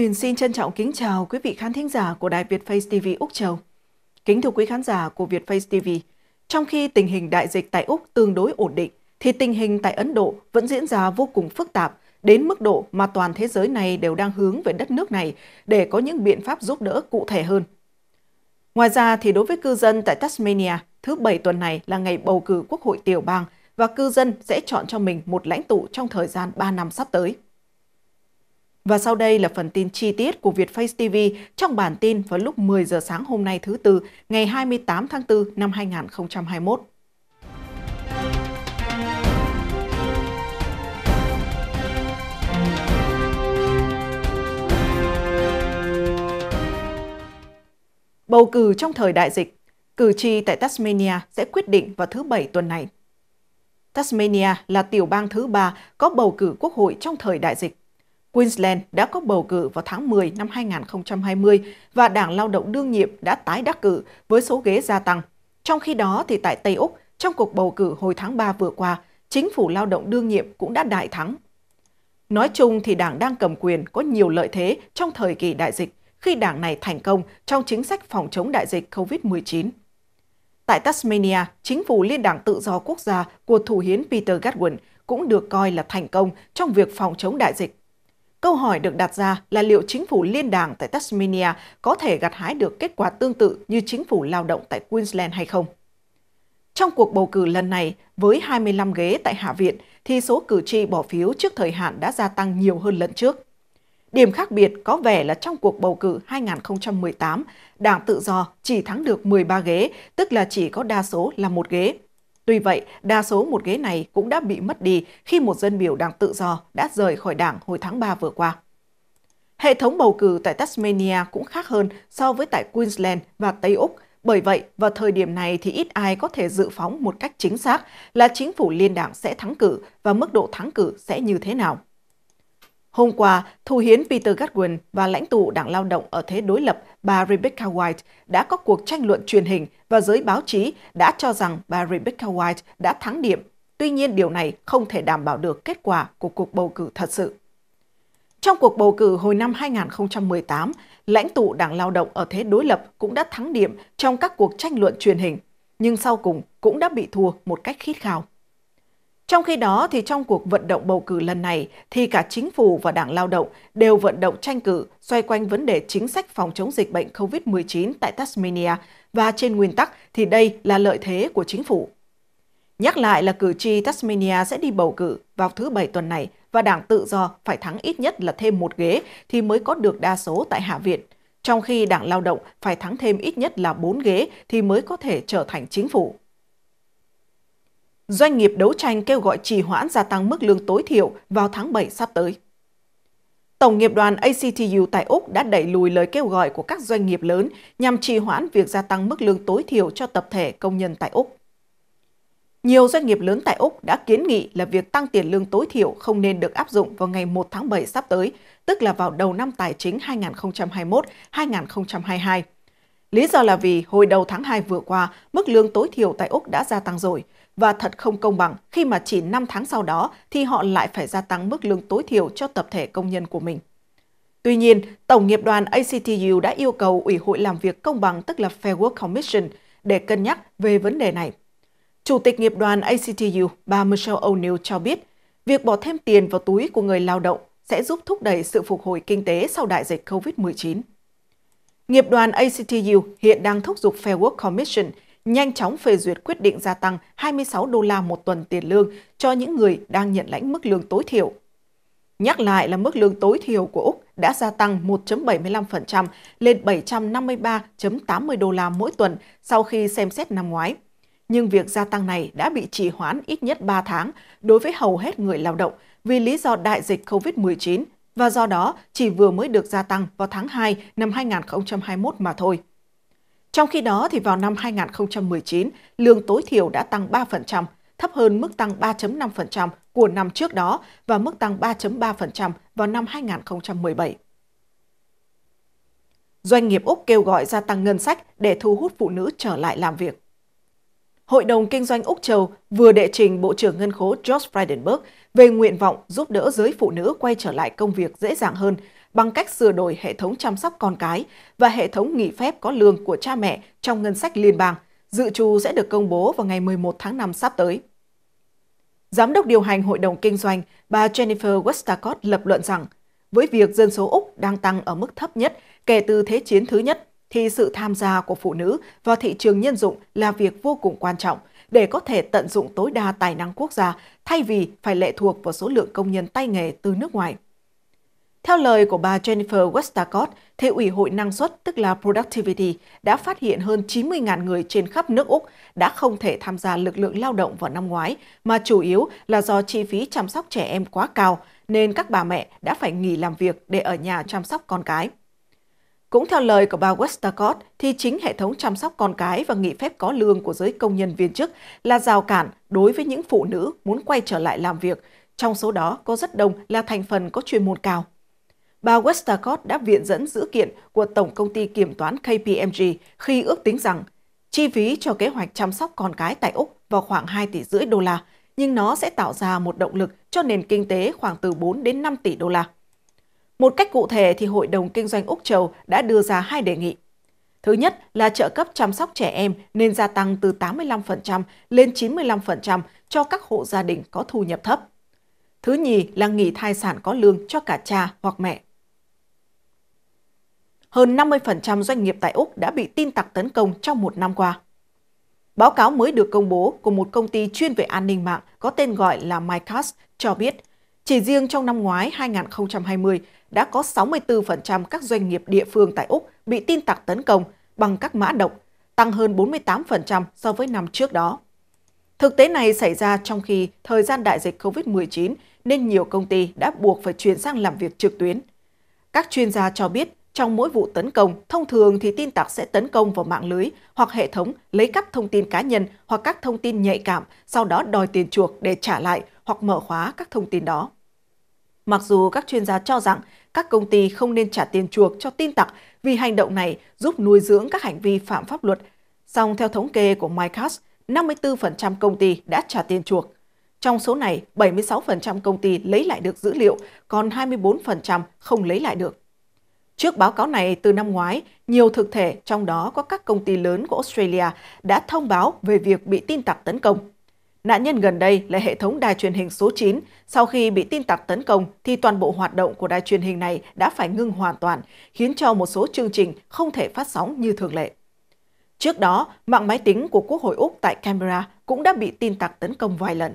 Huyền xin trân trọng kính chào quý vị khán thính giả của Đài Việt Face TV Úc Châu. Kính thưa quý khán giả của Việt Face TV, trong khi tình hình đại dịch tại Úc tương đối ổn định, thì tình hình tại Ấn Độ vẫn diễn ra vô cùng phức tạp, đến mức độ mà toàn thế giới này đều đang hướng về đất nước này để có những biện pháp giúp đỡ cụ thể hơn. Ngoài ra thì đối với cư dân tại Tasmania, thứ Bảy tuần này là ngày bầu cử Quốc hội tiểu bang và cư dân sẽ chọn cho mình một lãnh tụ trong thời gian 3 năm sắp tới. Và sau đây là phần tin chi tiết của VietFace TV trong bản tin vào lúc 10 giờ sáng hôm nay thứ Tư, ngày 28 tháng 4 năm 2021. Bầu cử trong thời đại dịch, cử tri tại Tasmania sẽ quyết định vào thứ Bảy tuần này. Tasmania là tiểu bang thứ ba có bầu cử quốc hội trong thời đại dịch Queensland đã có bầu cử vào tháng 10 năm 2020 và Đảng Lao động đương nhiệm đã tái đắc cử với số ghế gia tăng. Trong khi đó thì tại Tây Úc, trong cuộc bầu cử hồi tháng 3 vừa qua, chính phủ lao động đương nhiệm cũng đã đại thắng. Nói chung thì đảng đang cầm quyền có nhiều lợi thế trong thời kỳ đại dịch khi đảng này thành công trong chính sách phòng chống đại dịch COVID-19. Tại Tasmania, chính phủ Liên đảng Tự do Quốc gia của Thủ hiến Peter Godwin cũng được coi là thành công trong việc phòng chống đại dịch Câu hỏi được đặt ra là liệu chính phủ liên đảng tại Tasmania có thể gặt hái được kết quả tương tự như chính phủ lao động tại Queensland hay không? Trong cuộc bầu cử lần này, với 25 ghế tại Hạ viện, thì số cử tri bỏ phiếu trước thời hạn đã gia tăng nhiều hơn lần trước. Điểm khác biệt có vẻ là trong cuộc bầu cử 2018, Đảng Tự Do chỉ thắng được 13 ghế, tức là chỉ có đa số là một ghế. Tuy vậy, đa số một ghế này cũng đã bị mất đi khi một dân biểu đảng tự do đã rời khỏi đảng hồi tháng 3 vừa qua. Hệ thống bầu cử tại Tasmania cũng khác hơn so với tại Queensland và Tây Úc, bởi vậy, vào thời điểm này thì ít ai có thể dự phóng một cách chính xác là chính phủ liên đảng sẽ thắng cử và mức độ thắng cử sẽ như thế nào. Hôm qua, thủ hiến Peter Godwin và lãnh tụ đảng lao động ở thế đối lập bà Rebecca White đã có cuộc tranh luận truyền hình và giới báo chí đã cho rằng bà Rebecca White đã thắng điểm. Tuy nhiên, điều này không thể đảm bảo được kết quả của cuộc bầu cử thật sự. Trong cuộc bầu cử hồi năm 2018, lãnh tụ đảng lao động ở thế đối lập cũng đã thắng điểm trong các cuộc tranh luận truyền hình, nhưng sau cùng cũng đã bị thua một cách khít khao. Trong khi đó, thì trong cuộc vận động bầu cử lần này, thì cả chính phủ và đảng lao động đều vận động tranh cử xoay quanh vấn đề chính sách phòng chống dịch bệnh COVID-19 tại Tasmania và trên nguyên tắc thì đây là lợi thế của chính phủ. Nhắc lại là cử tri Tasmania sẽ đi bầu cử vào thứ Bảy tuần này và đảng tự do phải thắng ít nhất là thêm một ghế thì mới có được đa số tại Hạ viện, trong khi đảng lao động phải thắng thêm ít nhất là bốn ghế thì mới có thể trở thành chính phủ. Doanh nghiệp đấu tranh kêu gọi trì hoãn gia tăng mức lương tối thiểu vào tháng 7 sắp tới. Tổng nghiệp đoàn ACTU tại Úc đã đẩy lùi lời kêu gọi của các doanh nghiệp lớn nhằm trì hoãn việc gia tăng mức lương tối thiểu cho tập thể công nhân tại Úc. Nhiều doanh nghiệp lớn tại Úc đã kiến nghị là việc tăng tiền lương tối thiểu không nên được áp dụng vào ngày 1 tháng 7 sắp tới, tức là vào đầu năm tài chính 2021-2022. Lý do là vì hồi đầu tháng 2 vừa qua, mức lương tối thiểu tại Úc đã gia tăng rồi, và thật không công bằng khi mà chỉ 5 tháng sau đó thì họ lại phải gia tăng mức lương tối thiểu cho tập thể công nhân của mình. Tuy nhiên, Tổng nghiệp đoàn ACTU đã yêu cầu Ủy hội làm việc công bằng tức là Fair Work Commission để cân nhắc về vấn đề này. Chủ tịch nghiệp đoàn ACTU, bà Michelle O'Neill cho biết, việc bỏ thêm tiền vào túi của người lao động sẽ giúp thúc đẩy sự phục hồi kinh tế sau đại dịch COVID-19. Nghiệp đoàn ACTU hiện đang thúc giục Fair Work Commission – nhanh chóng phê duyệt quyết định gia tăng 26 đô la một tuần tiền lương cho những người đang nhận lãnh mức lương tối thiểu. Nhắc lại là mức lương tối thiểu của Úc đã gia tăng 1.75% lên 753.80 đô la mỗi tuần sau khi xem xét năm ngoái. Nhưng việc gia tăng này đã bị trì hoãn ít nhất 3 tháng đối với hầu hết người lao động vì lý do đại dịch COVID-19 và do đó chỉ vừa mới được gia tăng vào tháng 2 năm 2021 mà thôi. Trong khi đó, thì vào năm 2019, lương tối thiểu đã tăng 3%, thấp hơn mức tăng 3.5% của năm trước đó và mức tăng 3.3% vào năm 2017. Doanh nghiệp Úc kêu gọi gia tăng ngân sách để thu hút phụ nữ trở lại làm việc. Hội đồng Kinh doanh Úc Châu vừa đệ trình Bộ trưởng Ngân khố George Frydenberg về nguyện vọng giúp đỡ giới phụ nữ quay trở lại công việc dễ dàng hơn bằng cách sửa đổi hệ thống chăm sóc con cái và hệ thống nghỉ phép có lương của cha mẹ trong ngân sách liên bang, dự trù sẽ được công bố vào ngày 11 tháng 5 sắp tới. Giám đốc điều hành Hội đồng Kinh doanh, bà Jennifer Westacott lập luận rằng, với việc dân số Úc đang tăng ở mức thấp nhất kể từ Thế chiến thứ nhất, thì sự tham gia của phụ nữ vào thị trường nhân dụng là việc vô cùng quan trọng để có thể tận dụng tối đa tài năng quốc gia thay vì phải lệ thuộc vào số lượng công nhân tay nghề từ nước ngoài. Theo lời của bà Jennifer Westacott, Thế ủy hội năng suất, tức là Productivity, đã phát hiện hơn 90.000 người trên khắp nước Úc đã không thể tham gia lực lượng lao động vào năm ngoái, mà chủ yếu là do chi phí chăm sóc trẻ em quá cao, nên các bà mẹ đã phải nghỉ làm việc để ở nhà chăm sóc con cái. Cũng theo lời của bà Westacott, thì chính hệ thống chăm sóc con cái và nghỉ phép có lương của giới công nhân viên chức là rào cản đối với những phụ nữ muốn quay trở lại làm việc. Trong số đó có rất đông là thành phần có chuyên môn cao bà Westercott đã viện dẫn dữ kiện của Tổng Công ty Kiểm toán KPMG khi ước tính rằng chi phí cho kế hoạch chăm sóc con cái tại Úc vào khoảng 2 tỷ rưỡi đô la, nhưng nó sẽ tạo ra một động lực cho nền kinh tế khoảng từ 4 đến 5 tỷ đô la. Một cách cụ thể thì Hội đồng Kinh doanh Úc Châu đã đưa ra hai đề nghị. Thứ nhất là trợ cấp chăm sóc trẻ em nên gia tăng từ 85% lên 95% cho các hộ gia đình có thu nhập thấp. Thứ nhì là nghỉ thai sản có lương cho cả cha hoặc mẹ hơn 50% doanh nghiệp tại Úc đã bị tin tặc tấn công trong một năm qua. Báo cáo mới được công bố của một công ty chuyên về an ninh mạng có tên gọi là MyCast cho biết, chỉ riêng trong năm ngoái 2020 đã có 64% các doanh nghiệp địa phương tại Úc bị tin tặc tấn công bằng các mã độc, tăng hơn 48% so với năm trước đó. Thực tế này xảy ra trong khi thời gian đại dịch COVID-19 nên nhiều công ty đã buộc phải chuyển sang làm việc trực tuyến. Các chuyên gia cho biết trong mỗi vụ tấn công, thông thường thì tin tặc sẽ tấn công vào mạng lưới hoặc hệ thống lấy cắp thông tin cá nhân hoặc các thông tin nhạy cảm, sau đó đòi tiền chuộc để trả lại hoặc mở khóa các thông tin đó. Mặc dù các chuyên gia cho rằng các công ty không nên trả tiền chuộc cho tin tặc vì hành động này giúp nuôi dưỡng các hành vi phạm pháp luật, song theo thống kê của MyCast, 54% công ty đã trả tiền chuộc. Trong số này, 76% công ty lấy lại được dữ liệu, còn 24% không lấy lại được. Trước báo cáo này, từ năm ngoái, nhiều thực thể, trong đó có các công ty lớn của Australia, đã thông báo về việc bị tin tặc tấn công. Nạn nhân gần đây là hệ thống đài truyền hình số 9. Sau khi bị tin tặc tấn công, thì toàn bộ hoạt động của đài truyền hình này đã phải ngưng hoàn toàn, khiến cho một số chương trình không thể phát sóng như thường lệ. Trước đó, mạng máy tính của Quốc hội Úc tại Canberra cũng đã bị tin tặc tấn công vài lần.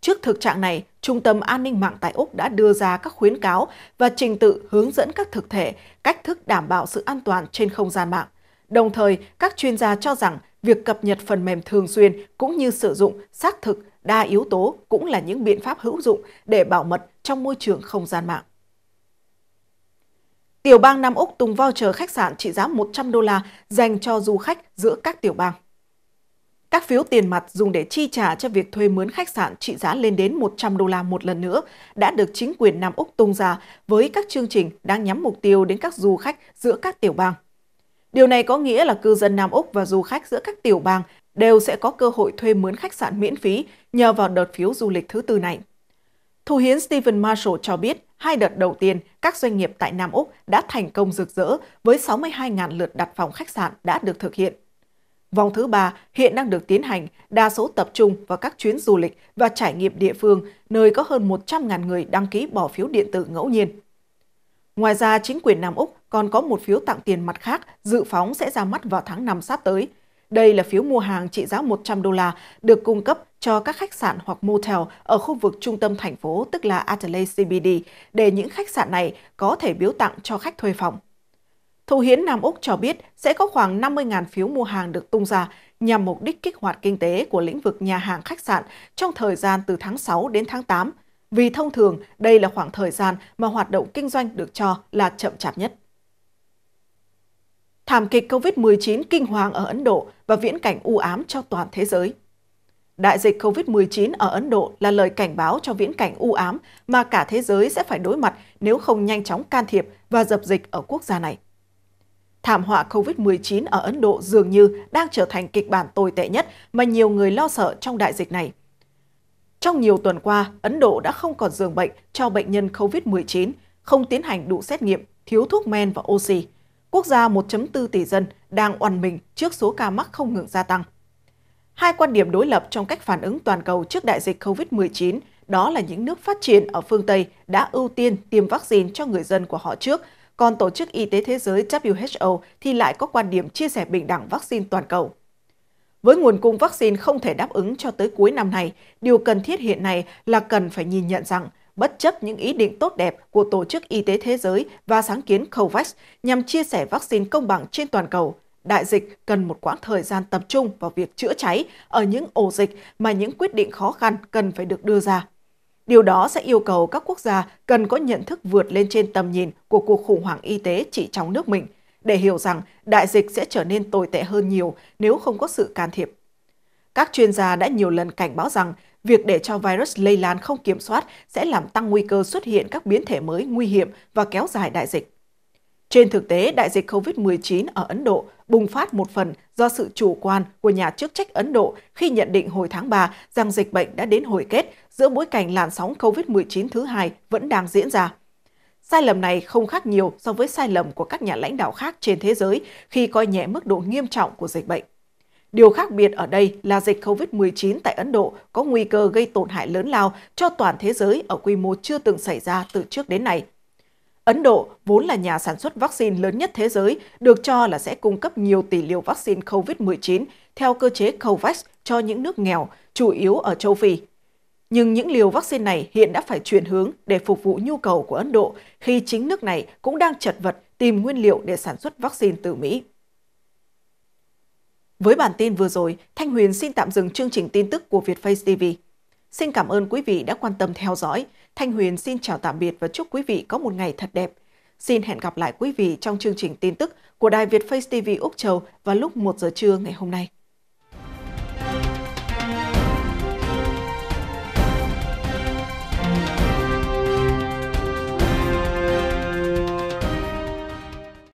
Trước thực trạng này, Trung tâm An ninh mạng tại Úc đã đưa ra các khuyến cáo và trình tự hướng dẫn các thực thể cách thức đảm bảo sự an toàn trên không gian mạng. Đồng thời, các chuyên gia cho rằng việc cập nhật phần mềm thường xuyên cũng như sử dụng xác thực đa yếu tố cũng là những biện pháp hữu dụng để bảo mật trong môi trường không gian mạng. Tiểu bang Nam Úc tung voucher khách sạn trị giá 100 đô la dành cho du khách giữa các tiểu bang. Các phiếu tiền mặt dùng để chi trả cho việc thuê mướn khách sạn trị giá lên đến 100 đô la một lần nữa đã được chính quyền Nam Úc tung ra với các chương trình đang nhắm mục tiêu đến các du khách giữa các tiểu bang. Điều này có nghĩa là cư dân Nam Úc và du khách giữa các tiểu bang đều sẽ có cơ hội thuê mướn khách sạn miễn phí nhờ vào đợt phiếu du lịch thứ tư này. Thủ hiến Stephen Marshall cho biết, hai đợt đầu tiên, các doanh nghiệp tại Nam Úc đã thành công rực rỡ với 62.000 lượt đặt phòng khách sạn đã được thực hiện – Vòng thứ ba hiện đang được tiến hành, đa số tập trung vào các chuyến du lịch và trải nghiệm địa phương, nơi có hơn 100.000 người đăng ký bỏ phiếu điện tử ngẫu nhiên. Ngoài ra, chính quyền Nam Úc còn có một phiếu tặng tiền mặt khác dự phóng sẽ ra mắt vào tháng 5 sắp tới. Đây là phiếu mua hàng trị giá 100 đô la được cung cấp cho các khách sạn hoặc motel ở khu vực trung tâm thành phố, tức là Adelaide CBD, để những khách sạn này có thể biếu tặng cho khách thuê phòng. Thủ hiến Nam Úc cho biết sẽ có khoảng 50.000 phiếu mua hàng được tung ra nhằm mục đích kích hoạt kinh tế của lĩnh vực nhà hàng khách sạn trong thời gian từ tháng 6 đến tháng 8, vì thông thường đây là khoảng thời gian mà hoạt động kinh doanh được cho là chậm chạp nhất. Thảm kịch COVID-19 kinh hoàng ở Ấn Độ và viễn cảnh u ám cho toàn thế giới. Đại dịch COVID-19 ở Ấn Độ là lời cảnh báo cho viễn cảnh u ám mà cả thế giới sẽ phải đối mặt nếu không nhanh chóng can thiệp và dập dịch ở quốc gia này thảm họa COVID-19 ở Ấn Độ dường như đang trở thành kịch bản tồi tệ nhất mà nhiều người lo sợ trong đại dịch này. Trong nhiều tuần qua, Ấn Độ đã không còn giường bệnh cho bệnh nhân COVID-19, không tiến hành đủ xét nghiệm, thiếu thuốc men và oxy. Quốc gia 1.4 tỷ dân đang oằn mình trước số ca mắc không ngừng gia tăng. Hai quan điểm đối lập trong cách phản ứng toàn cầu trước đại dịch COVID-19 đó là những nước phát triển ở phương Tây đã ưu tiên tiêm vaccine cho người dân của họ trước còn Tổ chức Y tế Thế giới WHO thì lại có quan điểm chia sẻ bình đẳng vaccine toàn cầu. Với nguồn cung vaccine không thể đáp ứng cho tới cuối năm này, điều cần thiết hiện nay là cần phải nhìn nhận rằng bất chấp những ý định tốt đẹp của Tổ chức Y tế Thế giới và sáng kiến COVAX nhằm chia sẻ vaccine công bằng trên toàn cầu, đại dịch cần một quãng thời gian tập trung vào việc chữa cháy ở những ổ dịch mà những quyết định khó khăn cần phải được đưa ra. Điều đó sẽ yêu cầu các quốc gia cần có nhận thức vượt lên trên tầm nhìn của cuộc khủng hoảng y tế chỉ trong nước mình, để hiểu rằng đại dịch sẽ trở nên tồi tệ hơn nhiều nếu không có sự can thiệp. Các chuyên gia đã nhiều lần cảnh báo rằng việc để cho virus lây lan không kiểm soát sẽ làm tăng nguy cơ xuất hiện các biến thể mới nguy hiểm và kéo dài đại dịch. Trên thực tế, đại dịch COVID-19 ở Ấn Độ bùng phát một phần do sự chủ quan của nhà chức trách Ấn Độ khi nhận định hồi tháng 3 rằng dịch bệnh đã đến hồi kết giữa bối cảnh làn sóng COVID-19 thứ hai vẫn đang diễn ra. Sai lầm này không khác nhiều so với sai lầm của các nhà lãnh đạo khác trên thế giới khi coi nhẹ mức độ nghiêm trọng của dịch bệnh. Điều khác biệt ở đây là dịch COVID-19 tại Ấn Độ có nguy cơ gây tổn hại lớn lao cho toàn thế giới ở quy mô chưa từng xảy ra từ trước đến nay – Ấn Độ, vốn là nhà sản xuất vaccine lớn nhất thế giới, được cho là sẽ cung cấp nhiều tỷ liều vaccine COVID-19 theo cơ chế COVAX cho những nước nghèo, chủ yếu ở châu Phi. Nhưng những liều vaccine này hiện đã phải chuyển hướng để phục vụ nhu cầu của Ấn Độ khi chính nước này cũng đang chật vật tìm nguyên liệu để sản xuất vaccine từ Mỹ. Với bản tin vừa rồi, Thanh Huyền xin tạm dừng chương trình tin tức của Việt Vietface TV. Xin cảm ơn quý vị đã quan tâm theo dõi. Thanh Huyền xin chào tạm biệt và chúc quý vị có một ngày thật đẹp. Xin hẹn gặp lại quý vị trong chương trình tin tức của Đài Việt Face TV Úc Châu vào lúc 1 giờ trưa ngày hôm nay.